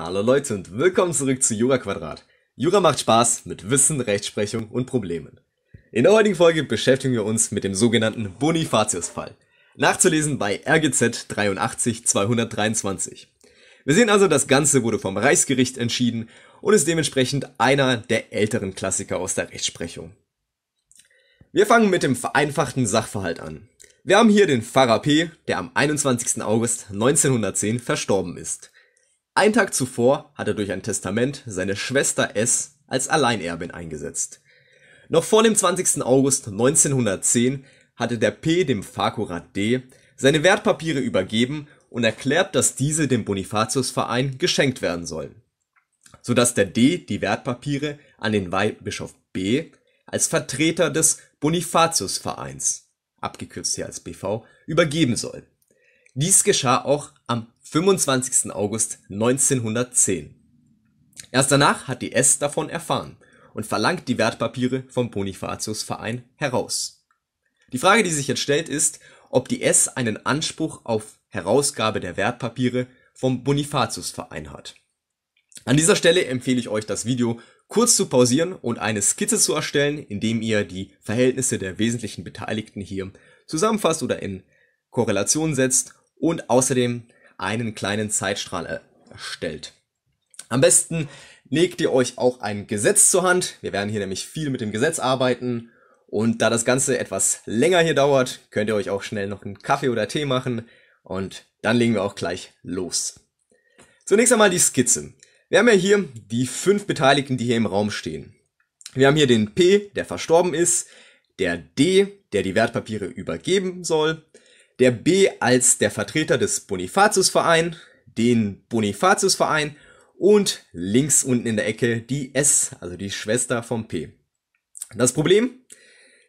Hallo Leute und willkommen zurück zu Jura Quadrat. Jura macht Spaß mit Wissen, Rechtsprechung und Problemen. In der heutigen Folge beschäftigen wir uns mit dem sogenannten Bonifatius-Fall. Nachzulesen bei RGZ 83 223. Wir sehen also, das Ganze wurde vom Reichsgericht entschieden und ist dementsprechend einer der älteren Klassiker aus der Rechtsprechung. Wir fangen mit dem vereinfachten Sachverhalt an. Wir haben hier den Pfarrer P., der am 21. August 1910 verstorben ist. Ein Tag zuvor hat er durch ein Testament seine Schwester S als Alleinerbin eingesetzt. Noch vor dem 20. August 1910 hatte der P dem Fakurat D seine Wertpapiere übergeben und erklärt, dass diese dem Bonifatiusverein geschenkt werden sollen, sodass der D die Wertpapiere an den Weihbischof B als Vertreter des Bonifatiusvereins, abgekürzt hier als BV, übergeben soll dies geschah auch am 25. August 1910. Erst danach hat die S davon erfahren und verlangt die Wertpapiere vom Bonifatiusverein heraus. Die Frage, die sich jetzt stellt, ist, ob die S einen Anspruch auf Herausgabe der Wertpapiere vom Bonifatiusverein hat. An dieser Stelle empfehle ich euch das Video kurz zu pausieren und eine Skizze zu erstellen, indem ihr die Verhältnisse der wesentlichen Beteiligten hier zusammenfasst oder in Korrelation setzt und außerdem einen kleinen Zeitstrahl erstellt. Am besten legt ihr euch auch ein Gesetz zur Hand. Wir werden hier nämlich viel mit dem Gesetz arbeiten. Und da das Ganze etwas länger hier dauert, könnt ihr euch auch schnell noch einen Kaffee oder Tee machen. Und dann legen wir auch gleich los. Zunächst einmal die Skizze. Wir haben ja hier die fünf Beteiligten, die hier im Raum stehen. Wir haben hier den P, der verstorben ist, der D, der die Wertpapiere übergeben soll, der B als der Vertreter des Bonifatiusverein, den Bonifatiusverein und links unten in der Ecke die S, also die Schwester vom P. Das Problem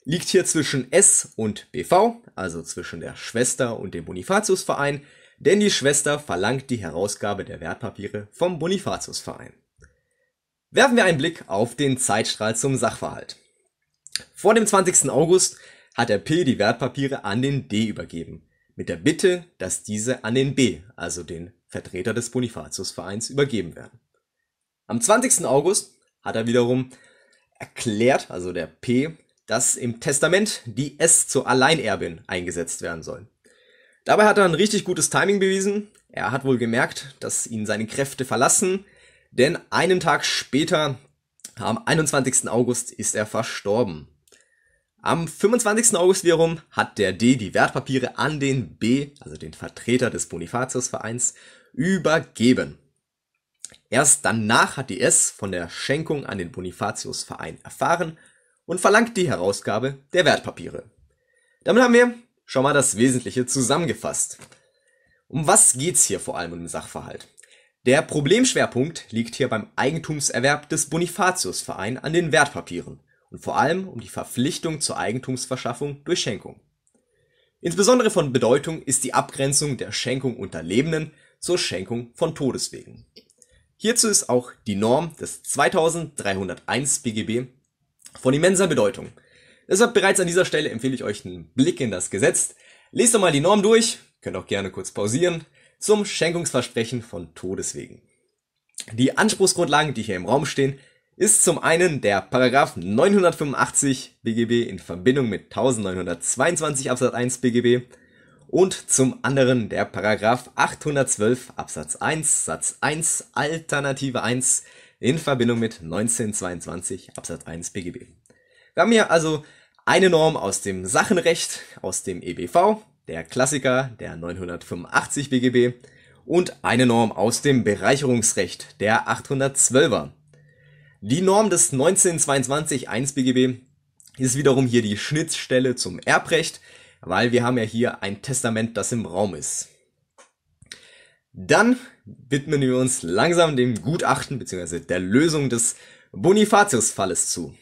liegt hier zwischen S und BV, also zwischen der Schwester und dem Bonifatiusverein, denn die Schwester verlangt die Herausgabe der Wertpapiere vom Bonifatiusverein. Werfen wir einen Blick auf den Zeitstrahl zum Sachverhalt. Vor dem 20. August hat der P die Wertpapiere an den D übergeben, mit der Bitte, dass diese an den B, also den Vertreter des Bonifatiusvereins, übergeben werden. Am 20. August hat er wiederum erklärt, also der P, dass im Testament die S zur Alleinerbin eingesetzt werden soll. Dabei hat er ein richtig gutes Timing bewiesen. Er hat wohl gemerkt, dass ihn seine Kräfte verlassen, denn einen Tag später, am 21. August, ist er verstorben. Am 25. August wiederum hat der D die Wertpapiere an den B, also den Vertreter des Bonifatius-Vereins, übergeben. Erst danach hat die S von der Schenkung an den Bonifatius-Verein erfahren und verlangt die Herausgabe der Wertpapiere. Damit haben wir schon mal das Wesentliche zusammengefasst. Um was geht's hier vor allem im Sachverhalt? Der Problemschwerpunkt liegt hier beim Eigentumserwerb des Bonifatius-Verein an den Wertpapieren und vor allem um die Verpflichtung zur Eigentumsverschaffung durch Schenkung. Insbesondere von Bedeutung ist die Abgrenzung der Schenkung unter Lebenden zur Schenkung von Todeswegen. Hierzu ist auch die Norm des 2301 BGB von immenser Bedeutung. Deshalb bereits an dieser Stelle empfehle ich euch einen Blick in das Gesetz. Lest doch mal die Norm durch, könnt auch gerne kurz pausieren, zum Schenkungsversprechen von Todeswegen. Die Anspruchsgrundlagen, die hier im Raum stehen, ist zum einen der Paragraph 985 BGB in Verbindung mit 1922 Absatz 1 BGB und zum anderen der Paragraph 812 Absatz 1 Satz 1 Alternative 1 in Verbindung mit 1922 Absatz 1 BGB. Wir haben hier also eine Norm aus dem Sachenrecht, aus dem EBV, der Klassiker, der 985 BGB, und eine Norm aus dem Bereicherungsrecht, der 812er. Die Norm des 1922 1 BGB ist wiederum hier die Schnittstelle zum Erbrecht, weil wir haben ja hier ein Testament, das im Raum ist. Dann widmen wir uns langsam dem Gutachten bzw. der Lösung des Bonifatius-Falles zu.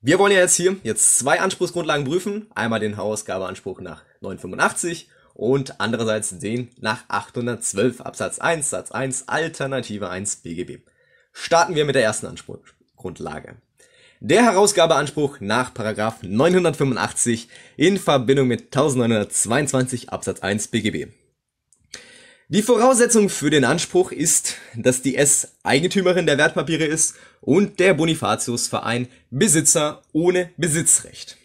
Wir wollen ja jetzt hier jetzt zwei Anspruchsgrundlagen prüfen. Einmal den Hausausgabeanspruch nach 985 und andererseits den nach 812 Absatz 1 Satz 1 Alternative 1 BGB. Starten wir mit der ersten Anspruchsgrundlage. Der Herausgabeanspruch nach 985 in Verbindung mit 1922 Absatz 1 BGB. Die Voraussetzung für den Anspruch ist, dass die S Eigentümerin der Wertpapiere ist und der Bonifatiusverein Besitzer ohne Besitzrecht.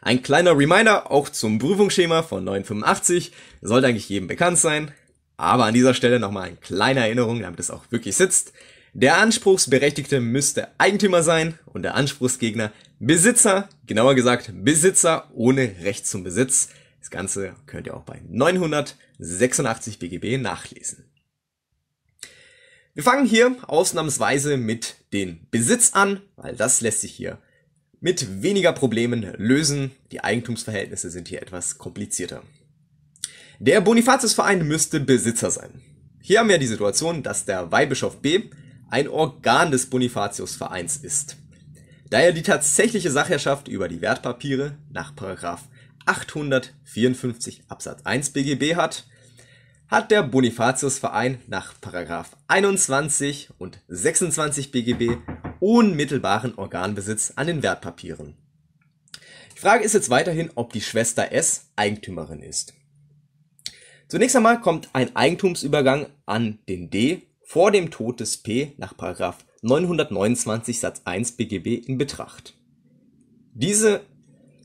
Ein kleiner Reminder auch zum Prüfungsschema von 985, sollte eigentlich jedem bekannt sein, aber an dieser Stelle nochmal eine kleine Erinnerung, damit es auch wirklich sitzt. Der Anspruchsberechtigte müsste Eigentümer sein und der Anspruchsgegner Besitzer, genauer gesagt Besitzer ohne Recht zum Besitz. Das Ganze könnt ihr auch bei 986 BGB nachlesen. Wir fangen hier ausnahmsweise mit den Besitz an, weil das lässt sich hier mit weniger Problemen lösen. Die Eigentumsverhältnisse sind hier etwas komplizierter. Der Bonifatiusverein müsste Besitzer sein. Hier haben wir die Situation, dass der Weihbischof B ein Organ des Bonifatius-Vereins ist. Da er die tatsächliche Sachherrschaft über die Wertpapiere nach 854 Absatz 1 BGB hat, hat der Bonifatius-Verein nach 21 und 26 BGB unmittelbaren Organbesitz an den Wertpapieren. Die Frage ist jetzt weiterhin, ob die Schwester S Eigentümerin ist. Zunächst einmal kommt ein Eigentumsübergang an den D vor dem Tod des P nach § 929 Satz 1 BGB in Betracht. Diese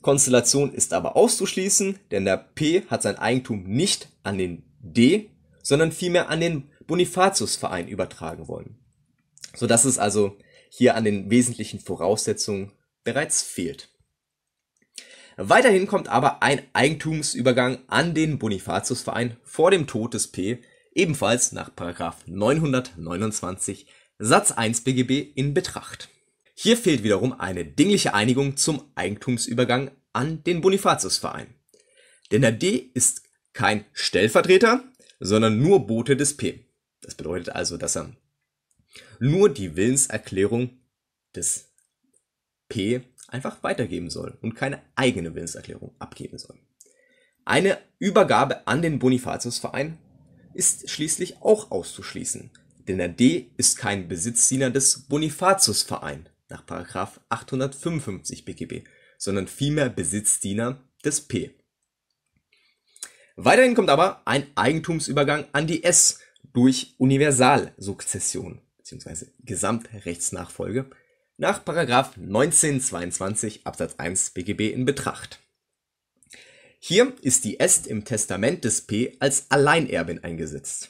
Konstellation ist aber auszuschließen, denn der P hat sein Eigentum nicht an den D, sondern vielmehr an den Bonifatiusverein übertragen wollen, Sodass es also hier an den wesentlichen Voraussetzungen bereits fehlt. Weiterhin kommt aber ein Eigentumsübergang an den Bonifatiusverein vor dem Tod des P ebenfalls nach 929 Satz 1 BGB in Betracht. Hier fehlt wiederum eine dingliche Einigung zum Eigentumsübergang an den Bonifatiusverein. Denn der D ist kein Stellvertreter, sondern nur Bote des P. Das bedeutet also, dass er nur die Willenserklärung des P einfach weitergeben soll und keine eigene Willenserklärung abgeben soll. Eine Übergabe an den Bonifatiusverein ist schließlich auch auszuschließen, denn der D ist kein Besitzdiener des Bonifatiusverein (§ 855 BGB), sondern vielmehr Besitzdiener des P. Weiterhin kommt aber ein Eigentumsübergang an die S durch Universalsukzession (bzw. Gesamtrechtsnachfolge) nach § 1922 Absatz 1 BGB in Betracht hier ist die Est im Testament des P als Alleinerbin eingesetzt.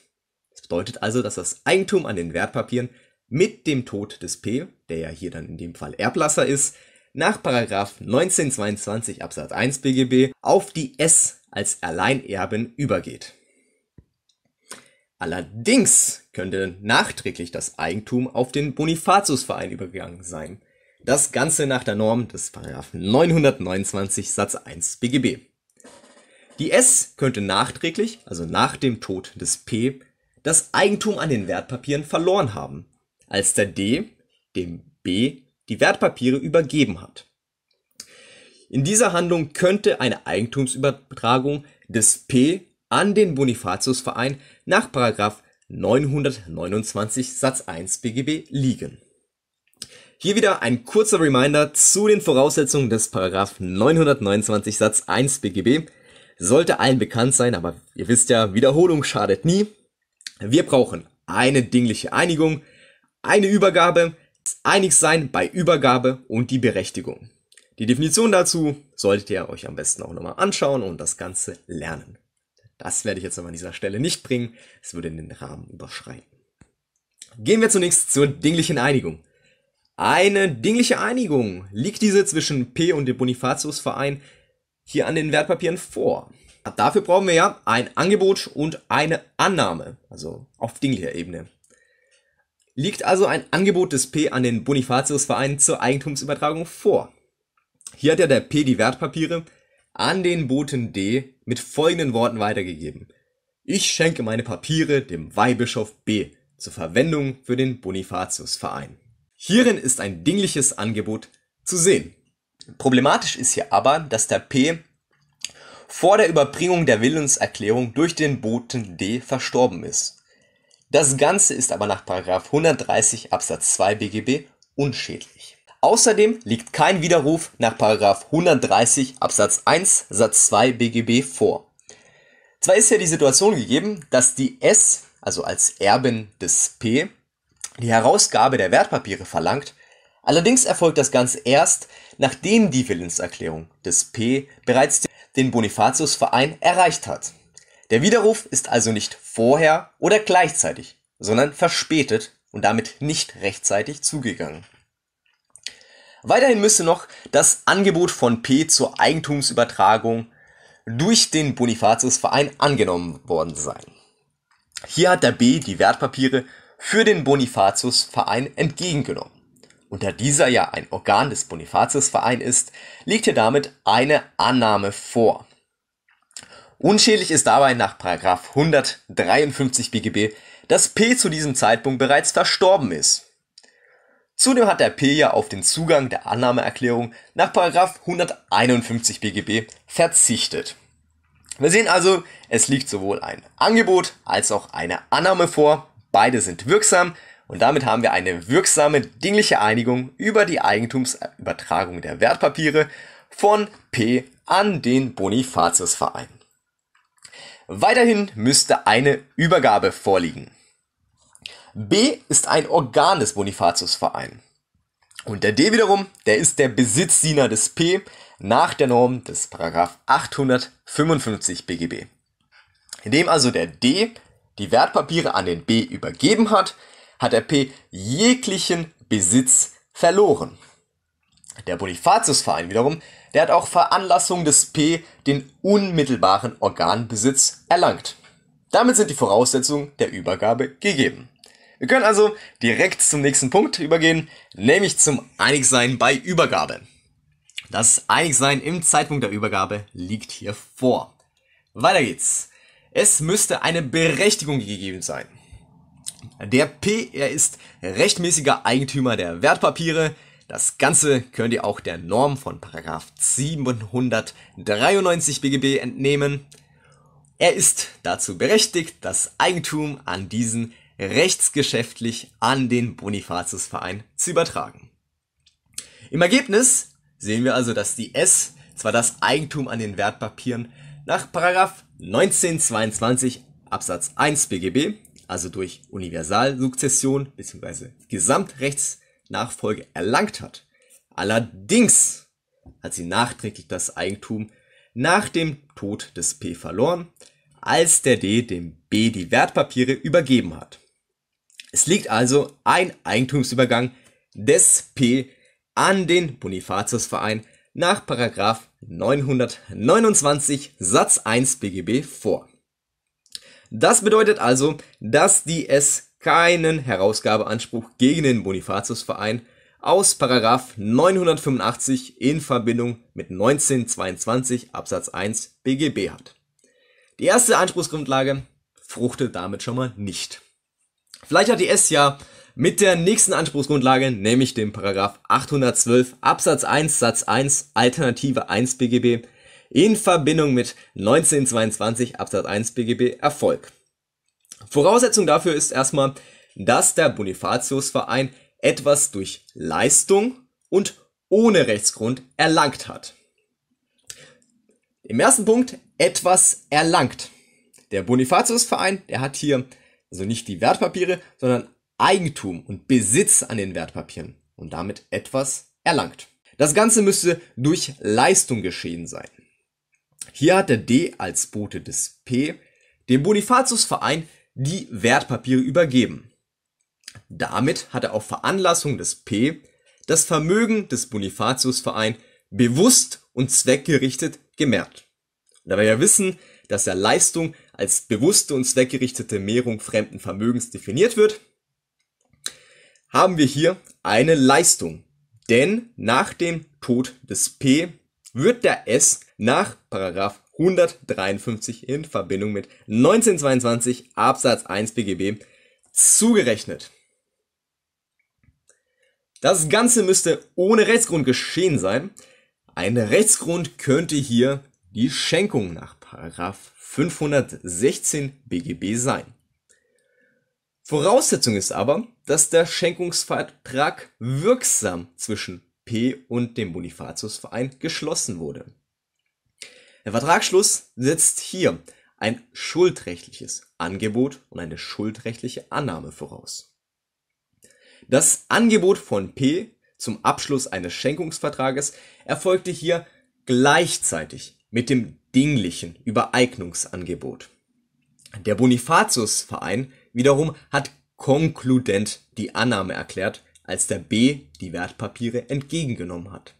Das bedeutet also, dass das Eigentum an den Wertpapieren mit dem Tod des P, der ja hier dann in dem Fall Erblasser ist, nach 1922 Absatz 1 BGB auf die S als Alleinerbin übergeht. Allerdings könnte nachträglich das Eigentum auf den Bonifatiusverein übergegangen sein. Das Ganze nach der Norm des 929 Satz 1 BGB. Die S könnte nachträglich, also nach dem Tod des P, das Eigentum an den Wertpapieren verloren haben, als der D dem B die Wertpapiere übergeben hat. In dieser Handlung könnte eine Eigentumsübertragung des P an den Bonifatiusverein nach 929 Satz 1 BGB liegen. Hier wieder ein kurzer Reminder zu den Voraussetzungen des 929 Satz 1 BGB. Sollte allen bekannt sein, aber ihr wisst ja, Wiederholung schadet nie. Wir brauchen eine dingliche Einigung, eine Übergabe, einig sein bei Übergabe und die Berechtigung. Die Definition dazu solltet ihr euch am besten auch nochmal anschauen und das Ganze lernen. Das werde ich jetzt aber an dieser Stelle nicht bringen, es würde den Rahmen überschreiten. Gehen wir zunächst zur dinglichen Einigung. Eine dingliche Einigung liegt diese zwischen P und dem Bonifatiusverein hier an den Wertpapieren vor. Dafür brauchen wir ja ein Angebot und eine Annahme, also auf dinglicher Ebene. Liegt also ein Angebot des P an den Bonifatiusverein zur Eigentumsübertragung vor. Hier hat ja der P die Wertpapiere an den Boten D mit folgenden Worten weitergegeben. Ich schenke meine Papiere dem Weihbischof B zur Verwendung für den Bonifatiusverein. Hierin ist ein dingliches Angebot zu sehen. Problematisch ist hier aber, dass der P vor der Überbringung der Willenserklärung durch den Boten D verstorben ist. Das Ganze ist aber nach 130 Absatz 2 BGB unschädlich. Außerdem liegt kein Widerruf nach 130 Absatz 1 Satz 2 BGB vor. Zwar ist ja die Situation gegeben, dass die S, also als Erbin des P, die Herausgabe der Wertpapiere verlangt, allerdings erfolgt das Ganze erst, nachdem die Willenserklärung des P bereits den Bonifatius-Verein erreicht hat. Der Widerruf ist also nicht vorher oder gleichzeitig, sondern verspätet und damit nicht rechtzeitig zugegangen. Weiterhin müsste noch das Angebot von P zur Eigentumsübertragung durch den Bonifatius-Verein angenommen worden sein. Hier hat der B die Wertpapiere für den Bonifatius-Verein entgegengenommen und da dieser ja ein Organ des Bonifatius-Verein ist, liegt hier damit eine Annahme vor. Unschädlich ist dabei nach 153 BGB, dass P zu diesem Zeitpunkt bereits verstorben ist. Zudem hat der P ja auf den Zugang der Annahmeerklärung nach 151 BGB verzichtet. Wir sehen also, es liegt sowohl ein Angebot als auch eine Annahme vor, beide sind wirksam, und damit haben wir eine wirksame dingliche Einigung über die Eigentumsübertragung der Wertpapiere von P an den Bonifatiusverein. Weiterhin müsste eine Übergabe vorliegen. B ist ein Organ des Bonifatiusvereins. Und der D wiederum, der ist der Besitzdiener des P nach der Norm des Paragraph 855 BGB. Indem also der D die Wertpapiere an den B übergeben hat, hat der P jeglichen Besitz verloren. Der Bonifatiusverein wiederum, der hat auch Veranlassung des P den unmittelbaren Organbesitz erlangt. Damit sind die Voraussetzungen der Übergabe gegeben. Wir können also direkt zum nächsten Punkt übergehen, nämlich zum Einigsein bei Übergabe. Das Einigsein im Zeitpunkt der Übergabe liegt hier vor. Weiter geht's. Es müsste eine Berechtigung gegeben sein. Der P, er ist rechtmäßiger Eigentümer der Wertpapiere. Das Ganze könnt ihr auch der Norm von 793 BGB entnehmen. Er ist dazu berechtigt, das Eigentum an diesen rechtsgeschäftlich an den Bonifatiusverein zu übertragen. Im Ergebnis sehen wir also, dass die S zwar das Eigentum an den Wertpapieren nach 1922 Absatz 1 BGB also durch Universalsukzession bzw. Gesamtrechtsnachfolge erlangt hat. Allerdings hat sie nachträglich das Eigentum nach dem Tod des P verloren, als der D dem B die Wertpapiere übergeben hat. Es liegt also ein Eigentumsübergang des P an den Bonifatiusverein nach 929 Satz 1 BGB vor. Das bedeutet also, dass die S keinen Herausgabeanspruch gegen den Bonifatiusverein aus Paragraf 985 in Verbindung mit 1922 Absatz 1 BGB hat. Die erste Anspruchsgrundlage fruchtet damit schon mal nicht. Vielleicht hat die S ja mit der nächsten Anspruchsgrundlage, nämlich dem Paragraf 812 Absatz 1 Satz 1 Alternative 1 BGB, in Verbindung mit 1922 Absatz 1 BGB Erfolg. Voraussetzung dafür ist erstmal, dass der Bonifatiusverein etwas durch Leistung und ohne Rechtsgrund erlangt hat. Im ersten Punkt etwas erlangt. Der Bonifatiusverein, der hat hier also nicht die Wertpapiere, sondern Eigentum und Besitz an den Wertpapieren und damit etwas erlangt. Das Ganze müsste durch Leistung geschehen sein. Hier hat der D als Bote des P dem Bonifatiusverein die Wertpapiere übergeben. Damit hat er auf Veranlassung des P das Vermögen des Bonifatiusverein bewusst und zweckgerichtet gemerkt. Da wir ja wissen, dass ja Leistung als bewusste und zweckgerichtete Mehrung fremden Vermögens definiert wird, haben wir hier eine Leistung. Denn nach dem Tod des P wird der S nach 153 in Verbindung mit 1922 Absatz 1 BGB zugerechnet. Das Ganze müsste ohne Rechtsgrund geschehen sein. Ein Rechtsgrund könnte hier die Schenkung nach 516 BGB sein. Voraussetzung ist aber, dass der Schenkungsvertrag wirksam zwischen P und dem Bonifatiusverein geschlossen wurde. Der Vertragsschluss setzt hier ein schuldrechtliches Angebot und eine schuldrechtliche Annahme voraus. Das Angebot von P zum Abschluss eines Schenkungsvertrages erfolgte hier gleichzeitig mit dem dinglichen Übereignungsangebot. Der Bonifatius-Verein wiederum hat konkludent die Annahme erklärt, als der B die Wertpapiere entgegengenommen hat.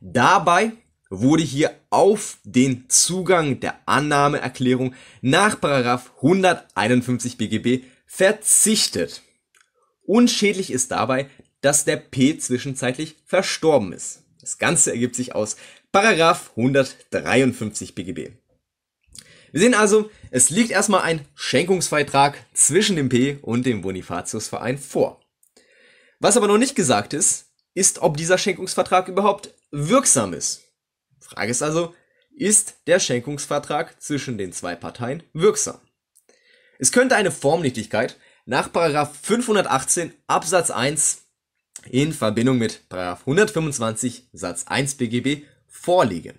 Dabei wurde hier auf den Zugang der Annahmeerklärung nach 151 BGB verzichtet. Unschädlich ist dabei, dass der P zwischenzeitlich verstorben ist. Das Ganze ergibt sich aus 153 BGB. Wir sehen also, es liegt erstmal ein Schenkungsbeitrag zwischen dem P und dem Bonifatiusverein vor. Was aber noch nicht gesagt ist, ist, ob dieser Schenkungsvertrag überhaupt wirksam ist. Frage ist also, ist der Schenkungsvertrag zwischen den zwei Parteien wirksam? Es könnte eine Formnichtigkeit nach 518 Absatz 1 in Verbindung mit 125 Satz 1 BGB vorliegen.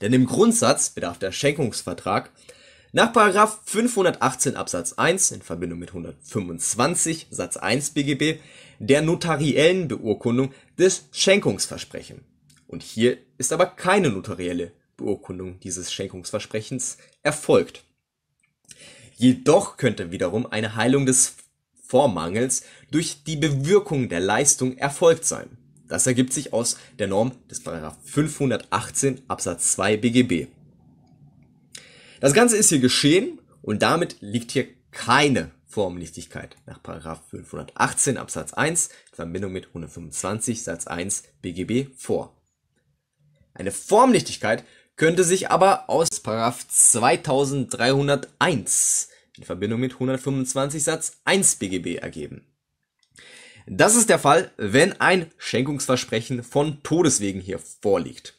Denn im Grundsatz bedarf der Schenkungsvertrag nach 518 Absatz 1 in Verbindung mit 125 Satz 1 BGB der notariellen Beurkundung des Schenkungsversprechen und hier ist aber keine notarielle Beurkundung dieses Schenkungsversprechens erfolgt. Jedoch könnte wiederum eine Heilung des Vormangels durch die Bewirkung der Leistung erfolgt sein. Das ergibt sich aus der Norm des 518 Absatz 2 BGB. Das Ganze ist hier geschehen und damit liegt hier keine Formnichtigkeit nach 518 Absatz 1 in Verbindung mit 125 Satz 1 BGB vor. Eine Formlichtigkeit könnte sich aber aus 2301 in Verbindung mit 125 Satz 1 BGB ergeben. Das ist der Fall, wenn ein Schenkungsversprechen von Todeswegen hier vorliegt.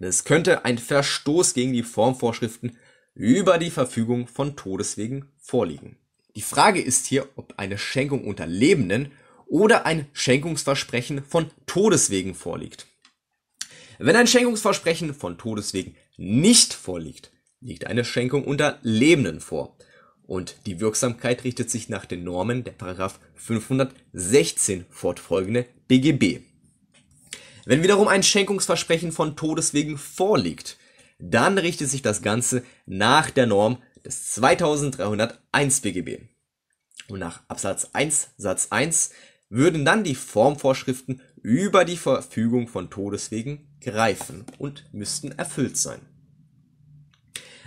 Es könnte ein Verstoß gegen die Formvorschriften über die Verfügung von Todeswegen vorliegen. Die Frage ist hier, ob eine Schenkung unter Lebenden oder ein Schenkungsversprechen von Todeswegen vorliegt. Wenn ein Schenkungsversprechen von Todeswegen nicht vorliegt, liegt eine Schenkung unter Lebenden vor. Und die Wirksamkeit richtet sich nach den Normen der Paragraph 516 fortfolgende BGB. Wenn wiederum ein Schenkungsversprechen von Todeswegen vorliegt, dann richtet sich das Ganze nach der Norm des 2301 BGB. Und nach Absatz 1 Satz 1 würden dann die Formvorschriften über die Verfügung von Todeswegen greifen und müssten erfüllt sein.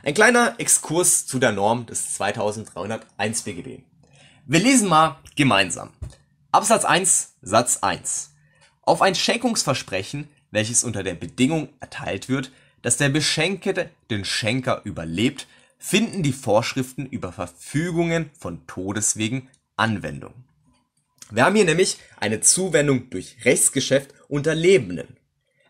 Ein kleiner Exkurs zu der Norm des 2301 BGB. Wir lesen mal gemeinsam. Absatz 1, Satz 1. Auf ein Schenkungsversprechen, welches unter der Bedingung erteilt wird, dass der Beschenkete den Schenker überlebt, finden die Vorschriften über Verfügungen von Todeswegen Anwendung. Wir haben hier nämlich eine Zuwendung durch Rechtsgeschäft unter Lebenden.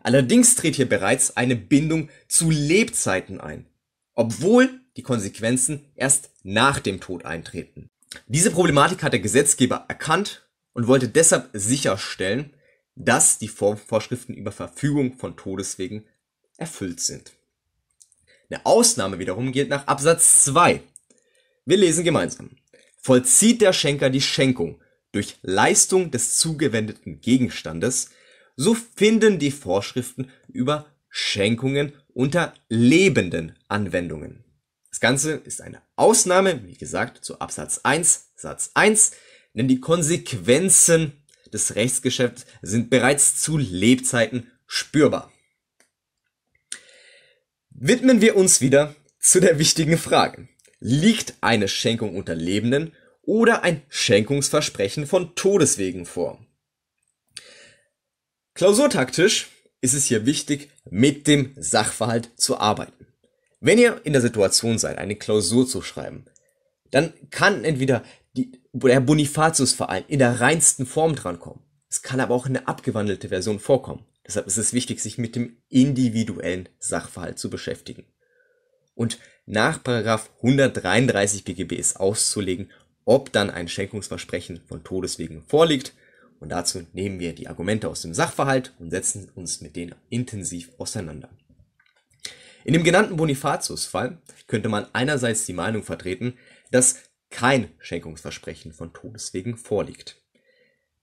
Allerdings tritt hier bereits eine Bindung zu Lebzeiten ein, obwohl die Konsequenzen erst nach dem Tod eintreten. Diese Problematik hat der Gesetzgeber erkannt und wollte deshalb sicherstellen, dass die Vorschriften über Verfügung von Todeswegen erfüllt sind. Eine Ausnahme wiederum gilt nach Absatz 2. Wir lesen gemeinsam. Vollzieht der Schenker die Schenkung durch Leistung des zugewendeten Gegenstandes, so finden die Vorschriften über Schenkungen unter lebenden Anwendungen. Das Ganze ist eine Ausnahme, wie gesagt, zu Absatz 1, Satz 1, denn die Konsequenzen des Rechtsgeschäfts sind bereits zu Lebzeiten spürbar. Widmen wir uns wieder zu der wichtigen Frage. Liegt eine Schenkung unter Lebenden oder ein Schenkungsversprechen von Todeswegen vor? Klausurtaktisch ist es hier wichtig, mit dem Sachverhalt zu arbeiten. Wenn ihr in der Situation seid, eine Klausur zu schreiben, dann kann entweder die, der Bonifatiusverein in der reinsten Form drankommen. Es kann aber auch eine abgewandelte Version vorkommen. Deshalb ist es wichtig, sich mit dem individuellen Sachverhalt zu beschäftigen. Und nach 133 BGB ist auszulegen, ob dann ein Schenkungsversprechen von Todeswegen vorliegt und dazu nehmen wir die Argumente aus dem Sachverhalt und setzen uns mit denen intensiv auseinander. In dem genannten Bonifatius-Fall könnte man einerseits die Meinung vertreten, dass kein Schenkungsversprechen von Todeswegen vorliegt.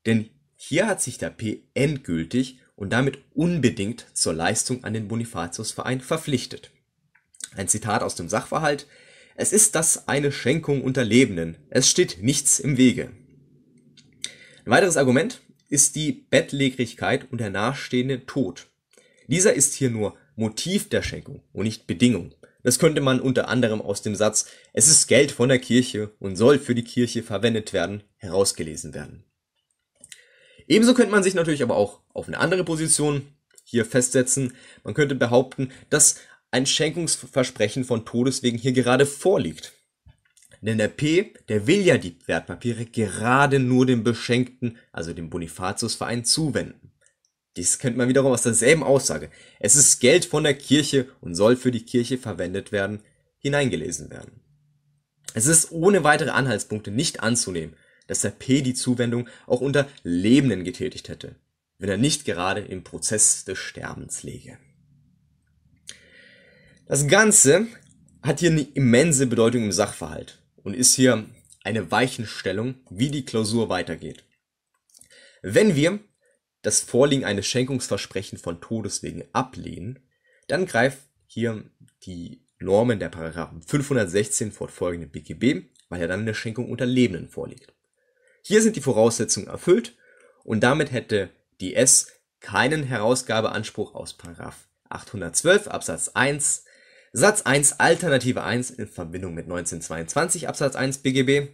Denn hier hat sich der P endgültig und damit unbedingt zur Leistung an den Bonifatius-Verein verpflichtet. Ein Zitat aus dem Sachverhalt Es ist das eine Schenkung unter Lebenden, es steht nichts im Wege. Ein weiteres Argument ist die Bettlägerigkeit und der nahestehende Tod. Dieser ist hier nur Motiv der Schenkung und nicht Bedingung. Das könnte man unter anderem aus dem Satz Es ist Geld von der Kirche und soll für die Kirche verwendet werden herausgelesen werden. Ebenso könnte man sich natürlich aber auch auf eine andere Position hier festsetzen. Man könnte behaupten, dass ein Schenkungsversprechen von Todes wegen hier gerade vorliegt. Denn der P, der will ja die Wertpapiere gerade nur dem Beschenkten, also dem Bonifatiusverein, zuwenden. Dies kennt man wiederum aus derselben Aussage. Es ist Geld von der Kirche und soll für die Kirche verwendet werden, hineingelesen werden. Es ist ohne weitere Anhaltspunkte nicht anzunehmen, dass der P die Zuwendung auch unter Lebenden getätigt hätte, wenn er nicht gerade im Prozess des Sterbens läge. Das Ganze hat hier eine immense Bedeutung im Sachverhalt und ist hier eine Weichenstellung, wie die Klausur weitergeht. Wenn wir das Vorliegen eines Schenkungsversprechens von Todes wegen ablehnen, dann greift hier die Normen der Paragraphen 516 fortfolgende BGB, weil ja dann eine Schenkung unter Lebenden vorliegt. Hier sind die Voraussetzungen erfüllt und damit hätte die S keinen Herausgabeanspruch aus Paragraph 812 Absatz 1 Satz 1 Alternative 1 in Verbindung mit 1922 Absatz 1 BGB,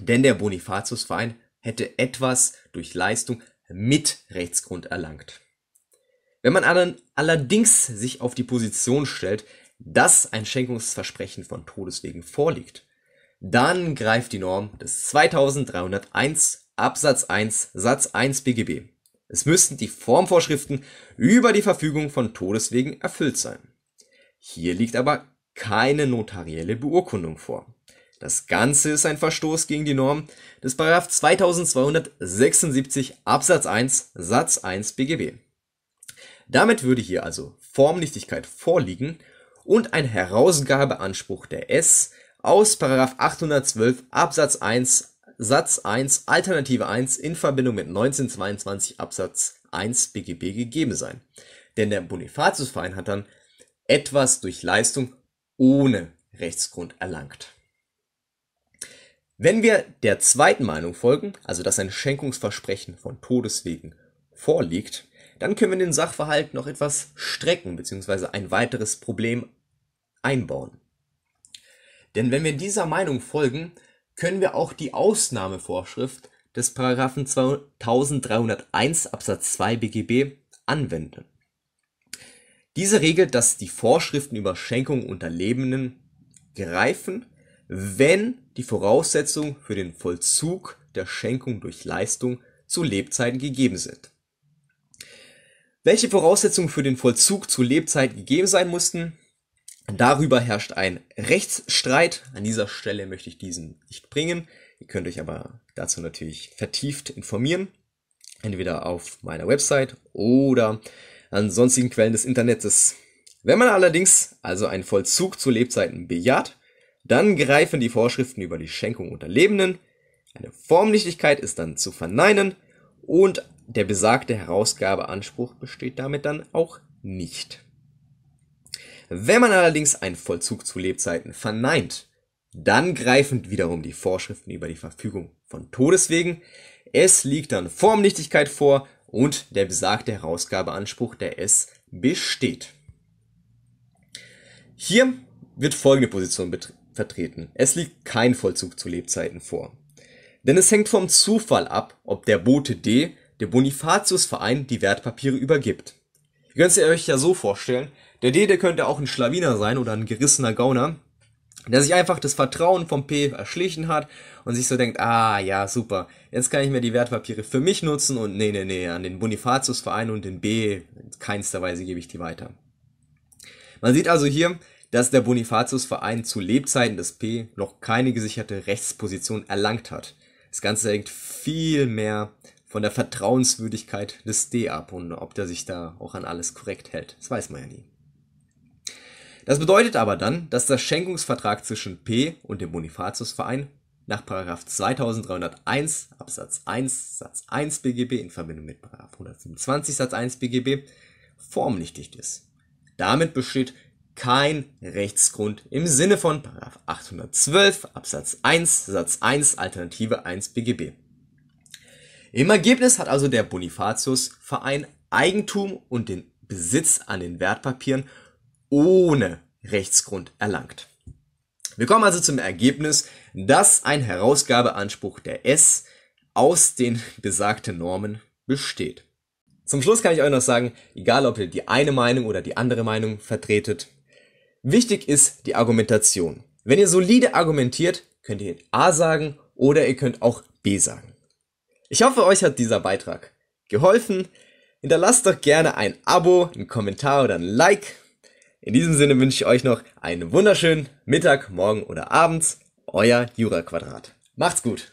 denn der Bonifatiusverein hätte etwas durch Leistung mit Rechtsgrund erlangt. Wenn man allerdings sich auf die Position stellt, dass ein Schenkungsversprechen von Todeswegen vorliegt, dann greift die Norm des 2301 Absatz 1 Satz 1 BGB. Es müssten die Formvorschriften über die Verfügung von Todeswegen erfüllt sein. Hier liegt aber keine notarielle Beurkundung vor. Das Ganze ist ein Verstoß gegen die Norm des 2276 Absatz 1 Satz 1 BGB. Damit würde hier also Formnichtigkeit vorliegen und ein Herausgabeanspruch der S aus 812 Absatz 1 Satz 1 Alternative 1 in Verbindung mit 1922 Absatz 1 BGB gegeben sein. Denn der Bonifatiusverein hat dann etwas durch Leistung ohne Rechtsgrund erlangt. Wenn wir der zweiten Meinung folgen, also dass ein Schenkungsversprechen von Todeswegen vorliegt, dann können wir den Sachverhalt noch etwas strecken bzw. ein weiteres Problem einbauen. Denn wenn wir dieser Meinung folgen, können wir auch die Ausnahmevorschrift des Paragraphen 2301 Absatz 2 BGB anwenden. Diese regelt, dass die Vorschriften über Schenkung unter Lebenden greifen, wenn die Voraussetzungen für den Vollzug der Schenkung durch Leistung zu Lebzeiten gegeben sind. Welche Voraussetzungen für den Vollzug zu Lebzeiten gegeben sein mussten, darüber herrscht ein Rechtsstreit. An dieser Stelle möchte ich diesen nicht bringen. Ihr könnt euch aber dazu natürlich vertieft informieren. Entweder auf meiner Website oder an sonstigen Quellen des Internets. Wenn man allerdings also einen Vollzug zu Lebzeiten bejaht, dann greifen die Vorschriften über die Schenkung unter Lebenden, eine Formnichtigkeit ist dann zu verneinen und der besagte Herausgabeanspruch besteht damit dann auch nicht. Wenn man allerdings einen Vollzug zu Lebzeiten verneint, dann greifen wiederum die Vorschriften über die Verfügung von Todeswegen. Es liegt dann Formnichtigkeit vor und der besagte Herausgabeanspruch der S besteht. Hier wird folgende Position vertreten. Es liegt kein Vollzug zu Lebzeiten vor. Denn es hängt vom Zufall ab, ob der Bote D dem Bonifatiusverein die Wertpapiere übergibt. Ihr könnt es euch ja so vorstellen, der D, der könnte auch ein Schlawiner sein oder ein gerissener Gauner, der sich einfach das Vertrauen vom P erschlichen hat und sich so denkt, ah ja, super, jetzt kann ich mir die Wertpapiere für mich nutzen und nee, nee, nee, an den Bonifatius-Verein und den B, in keinster Weise gebe ich die weiter. Man sieht also hier, dass der Bonifatius-Verein zu Lebzeiten des P noch keine gesicherte Rechtsposition erlangt hat. Das Ganze hängt viel mehr von der Vertrauenswürdigkeit des D ab und ob der sich da auch an alles korrekt hält. Das weiß man ja nie. Das bedeutet aber dann, dass der Schenkungsvertrag zwischen P und dem Bonifatiusverein nach 2301 Absatz 1 Satz 1 BGB in Verbindung mit 125 Satz 1 BGB formnichtig ist. Damit besteht kein Rechtsgrund im Sinne von 812 Absatz 1 Satz 1 Alternative 1 BGB. Im Ergebnis hat also der Bonifatius Verein Eigentum und den Besitz an den Wertpapieren ohne Rechtsgrund erlangt. Wir kommen also zum Ergebnis, dass ein Herausgabeanspruch der S aus den besagten Normen besteht. Zum Schluss kann ich euch noch sagen, egal ob ihr die eine Meinung oder die andere Meinung vertretet, wichtig ist die Argumentation. Wenn ihr solide argumentiert, könnt ihr A sagen oder ihr könnt auch B sagen. Ich hoffe, euch hat dieser Beitrag geholfen. Hinterlasst doch gerne ein Abo, einen Kommentar oder ein Like. In diesem Sinne wünsche ich euch noch einen wunderschönen Mittag, Morgen oder Abends. Euer Jura Quadrat. Macht's gut!